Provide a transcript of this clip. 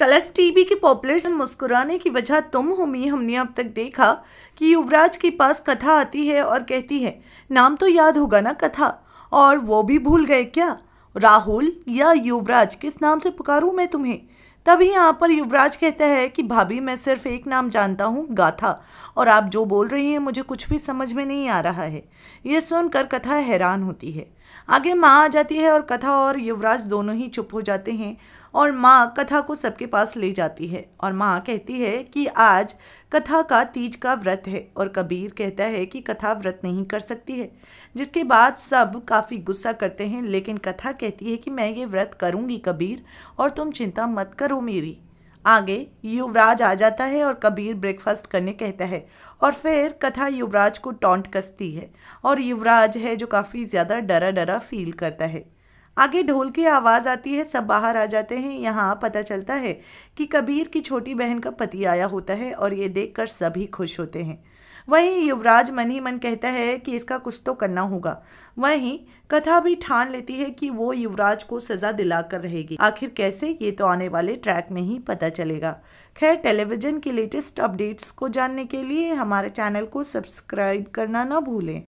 कलश टीवी के पॉपुलेशन मुस्कुराने की वजह तुम हो मी हमने अब तक देखा कि युवराज के पास कथा आती है और कहती है नाम तो याद होगा ना कथा और वो भी भूल गए क्या राहुल या युवराज किस नाम से पुकारूँ मैं तुम्हें तभी यहाँ पर युवराज कहता है कि भाभी मैं सिर्फ एक नाम जानता हूँ गाथा और आप जो बोल रही हैं मुझे कुछ भी समझ में नहीं आ रहा है ये सुनकर कथा हैरान होती है आगे माँ आ जाती है और कथा और युवराज दोनों ही चुप हो जाते हैं और माँ कथा को सबके पास ले जाती है और माँ कहती है कि आज कथा का तीज का व्रत है और कबीर कहता है कि कथा व्रत नहीं कर सकती है जिसके बाद सब काफ़ी गुस्सा करते हैं लेकिन कथा कहती है कि मैं ये व्रत करूँगी कबीर और तुम चिंता मत करो मेरी आगे युवराज आ जाता है और कबीर ब्रेकफास्ट करने कहता है और फिर कथा युवराज को टॉन्ट कसती है और युवराज है जो काफ़ी ज़्यादा डरा डरा फील करता है आगे ढोल की आवाज़ आती है सब बाहर आ जाते हैं यहाँ पता चलता है कि कबीर की छोटी बहन का पति आया होता है और ये देखकर सभी खुश होते हैं वहीं युवराज मन ही मन कहता है कि इसका कुछ तो करना होगा वहीं कथा भी ठान लेती है कि वो युवराज को सजा दिलाकर रहेगी आखिर कैसे ये तो आने वाले ट्रैक में ही पता चलेगा खैर टेलीविज़न की लेटेस्ट अपडेट्स को जानने के लिए हमारे चैनल को सब्सक्राइब करना ना भूलें